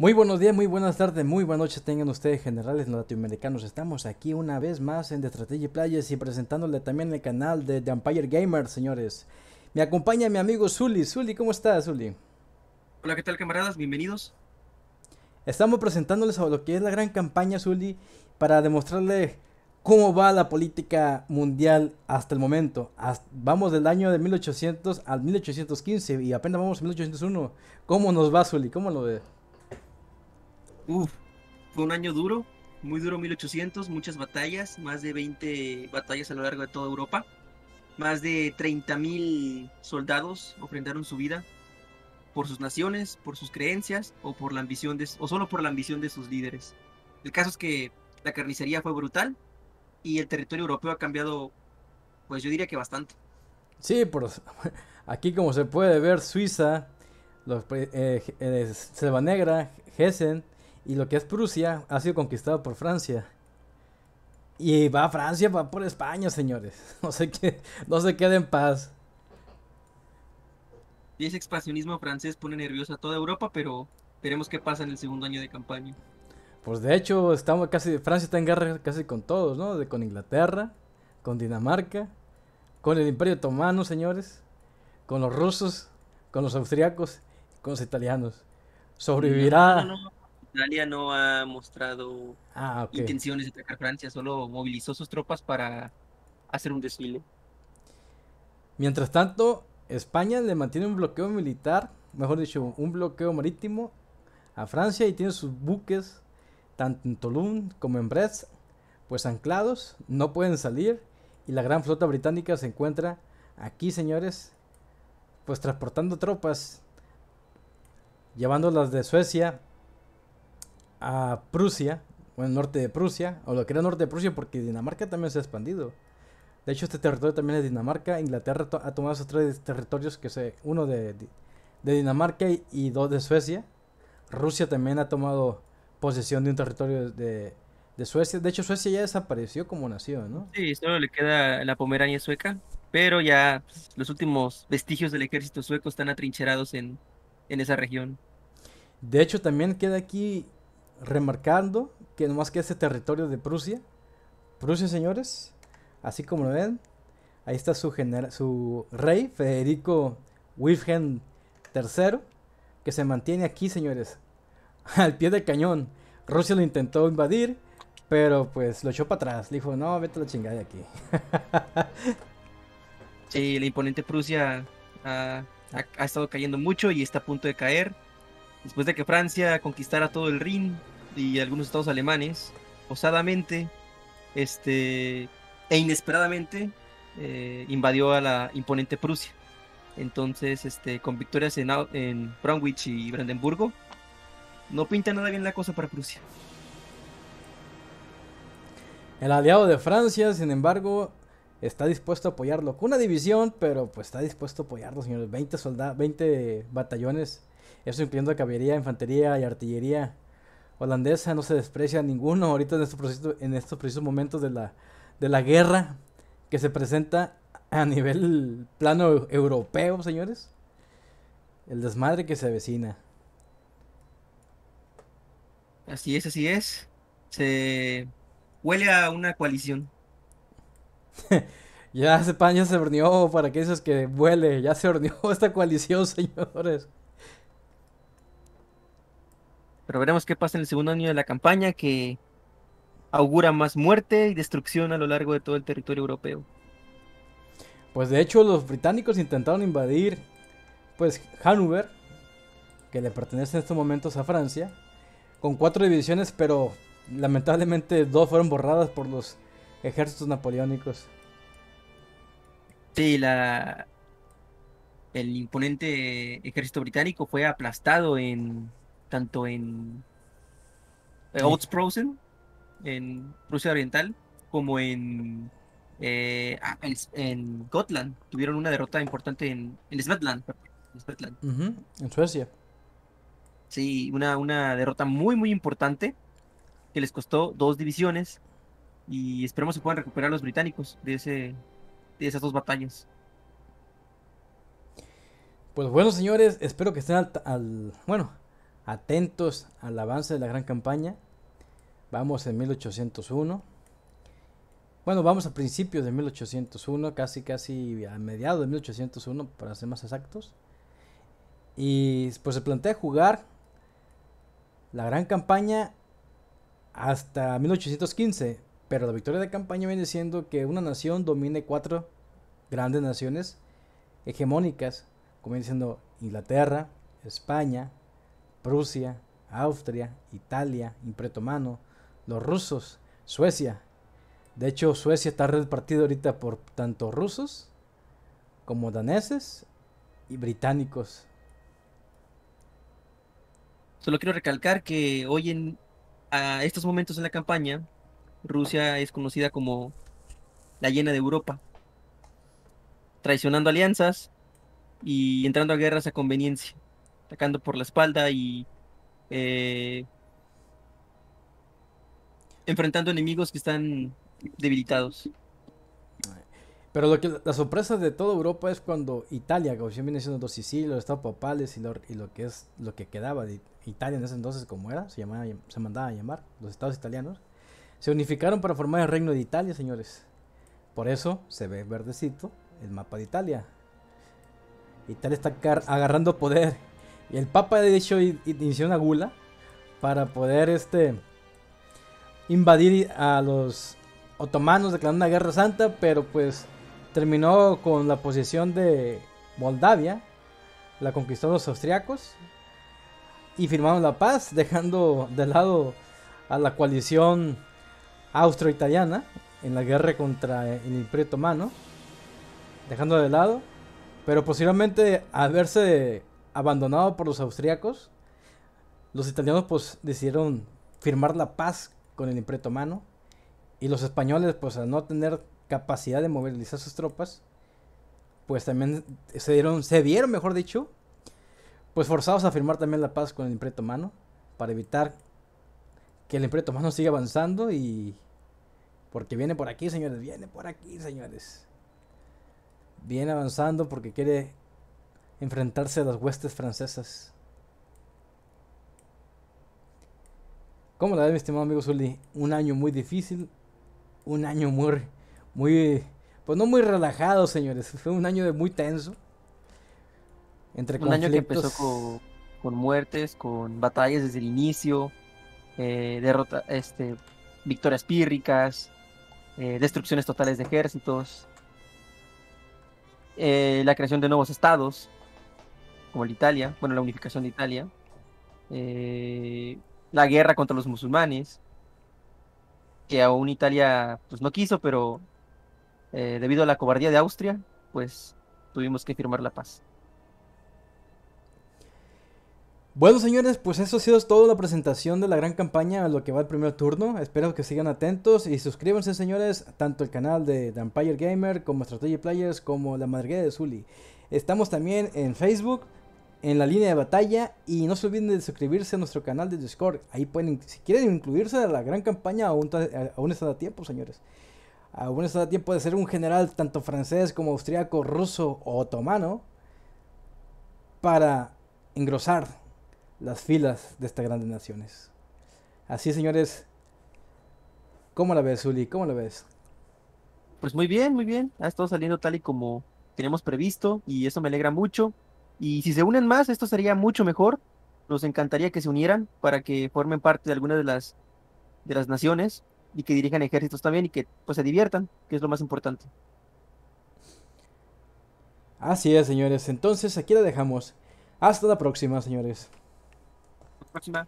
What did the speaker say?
Muy buenos días, muy buenas tardes, muy buenas noches tengan ustedes generales latinoamericanos. Estamos aquí una vez más en The Strategy Players y presentándole también el canal de The Empire Gamer, señores. Me acompaña mi amigo Zully. Zully, ¿cómo estás, Zully? Hola, ¿qué tal, camaradas? Bienvenidos. Estamos presentándoles a lo que es la gran campaña, Zully, para demostrarles cómo va la política mundial hasta el momento. vamos del año de 1800 al 1815 y apenas vamos a 1801. ¿Cómo nos va, Zully? ¿Cómo lo ve? Uf, fue un año duro, muy duro 1800, muchas batallas, más de 20 batallas a lo largo de toda Europa. Más de mil soldados ofrendaron su vida por sus naciones, por sus creencias o por la ambición de, o solo por la ambición de sus líderes. El caso es que la carnicería fue brutal y el territorio europeo ha cambiado, pues yo diría que bastante. Sí, por, aquí como se puede ver Suiza, los, eh, eh, eh, Selva Negra, Hessen, y lo que es Prusia ha sido conquistado por Francia. Y va a Francia, va por España, señores. No se, que, no se quede en paz. Y ese expansionismo francés pone nerviosa a toda Europa, pero veremos qué pasa en el segundo año de campaña. Pues de hecho, estamos casi, Francia está en guerra casi con todos, ¿no? De, con Inglaterra, con Dinamarca, con el Imperio Otomano, señores, con los rusos, con los austriacos, con los italianos. Sobrevivirá. Italia no ha mostrado ah, intenciones de atacar Francia, solo movilizó sus tropas para hacer un desfile. Mientras tanto, España le mantiene un bloqueo militar, mejor dicho, un bloqueo marítimo a Francia y tiene sus buques, tanto en Toulon como en Brest, pues anclados, no pueden salir y la gran flota británica se encuentra aquí, señores, pues transportando tropas, llevándolas de Suecia a Prusia, o el norte de Prusia, o lo que era norte de Prusia, porque Dinamarca también se ha expandido. De hecho, este territorio también es Dinamarca. Inglaterra ha tomado esos tres territorios, que se, uno de, Dinamarca y, dos de Suecia. Rusia también ha tomado posesión de un territorio de, Suecia. De hecho, Suecia ya desapareció como nación, ¿no? Sí, solo le queda la Pomerania sueca, pero ya pues, los últimos vestigios del ejército sueco están atrincherados en, en esa región. De hecho, también queda aquí remarcando que no más que ese territorio de Prusia, Prusia señores, así como lo ven, ahí está su, su rey Federico Wilhelm III, que se mantiene aquí señores, al pie del cañón. Rusia lo intentó invadir, pero pues lo echó para atrás, le dijo, no, vete la chingada de aquí. sí, la imponente Prusia ha estado cayendo mucho y está a punto de caer Después de que Francia conquistara todo el Rin y algunos estados alemanes, osadamente este, e inesperadamente eh, invadió a la imponente Prusia. Entonces, este, con victorias en, en y Brandenburgo, no pinta nada bien la cosa para Prusia. El aliado de Francia, sin embargo, está dispuesto a apoyarlo con una división, pero pues está dispuesto a apoyarlo, señores. 20 batallones, eso incluyendo caballería, infantería y artillería holandesa, no se desprecia ninguno ahorita en estos precisos, en estos precisos momentos de la, de la guerra que se presenta a nivel plano europeo, señores. El desmadre que se avecina. Así es, así es. Se huele a una coalición. ya ese se horneó, para que dices que vuele, ya se horneó esta coalición, señores. Pero veremos qué pasa en el segundo año de la campaña, que augura más muerte y destrucción a lo largo de todo el territorio europeo. Pues de hecho los británicos intentaron invadir pues Hanover, que le pertenece en estos momentos a Francia, con cuatro divisiones, pero lamentablemente dos fueron borradas por los ejércitos napoleónicos. Sí, la, el imponente ejército británico fue aplastado en tanto en Frozen eh, en Prusia Oriental, como eh, ah, en, en, Gotland. Tuvieron una derrota importante en, en Svetland. En, en Suecia. Sí, una, una derrota muy, muy importante que les costó dos divisiones y esperemos que puedan recuperar los británicos de, ese, de esas dos batallas. Pues bueno, señores, espero que estén al, bueno, atentos al avance de la gran campaña. Vamos en 1801. Bueno, vamos a principios de 1801, casi casi a mediados de 1801 para ser más exactos. Y pues se plantea jugar la gran campaña hasta 1815, pero la victoria de campaña viene siendo que una nación domine cuatro grandes naciones hegemónicas, como viene siendo Inglaterra, España, Prusia, Austria, Italia, Impretomano, los rusos, Suecia. De hecho, Suecia está repartida ahorita por tanto rusos como daneses y británicos. Solo quiero recalcar que hoy en a estos momentos en la campaña Rusia es conocida como la llena de Europa, traicionando alianzas y entrando a guerras a conveniencia, atacando por la espalda y eh, enfrentando enemigos que están debilitados. Pero lo que, la sorpresa de toda Europa es cuando Italia, como yo viene siendo Sicilia, los estados papales y lo, y lo, que es lo que quedaba de Italia en ese entonces, como era, se llamaba, se mandaba a llamar, los estados italianos, se unificaron para formar el reino de Italia, señores. Por eso se ve verdecito el mapa de Italia. Italia está agarrando poder. Y el Papa, de hecho, inició una gula para poder este, invadir a los otomanos, declarando una guerra santa, pero pues terminó con la posesión de Moldavia, la conquistaron los austriacos y firmaron la paz, dejando de lado a la coalición austro-italiana en la guerra contra el Imperio Otomano, dejando de lado, pero posiblemente al abandonado por los austriacos, los italianos pues decidieron firmar la paz con el Imperio Otomano y los españoles pues al no tener capacidad de movilizar sus tropas, pues también se dieron, se vieron mejor dicho, pues forzados a firmar también la paz con el Imperio Otomano para evitar que el Imperio no siga avanzando y... Porque viene por aquí, señores, viene por aquí, señores. Viene avanzando porque quiere enfrentarse a las huestes francesas. ¿Cómo la ves, mi estimado amigo Zully? Un año muy difícil, un año muy, muy, pues no muy relajado, señores. Fue un año de muy tenso. Entre un año que empezó con, con muertes, con batallas desde el inicio, eh, este, victorias pírricas, eh, destrucciones totales de ejércitos, eh, la creación de nuevos estados, como la Italia, bueno, la unificación de Italia, la guerra contra los musulmanes, que aún Italia pues, no quiso, pero debido a la cobardía de Austria, pues tuvimos que firmar la paz. Bueno, señores, pues eso ha sido todo la presentación de la gran campaña, lo que va el primer turno. Espero que sigan atentos y suscríbanse, señores, tanto el canal de, The Empire Gamer como Strategy Players como La Madriguera de Zully. Estamos también en Facebook, en la línea de batalla y no se olviden de suscribirse a nuestro canal de Discord. Ahí pueden, si quieren incluirse a la gran campaña, aún, aún está a tiempo, señores. Aún está a tiempo de ser un general tanto francés como austriaco, ruso o otomano para engrosar las filas de estas grandes naciones. Así, señores, ¿cómo la ves, Uli? ¿Cómo la ves? Pues muy bien, muy bien. Ha estado saliendo tal y como tenemos previsto y eso me alegra mucho. Y si se unen más, esto sería mucho mejor. Nos encantaría que se unieran para que formen parte de alguna de las, de las naciones y que dirijan ejércitos también y que pues se diviertan, que es lo más importante. Así es, señores. Entonces aquí la dejamos. Hasta la próxima, señores. 放心吗？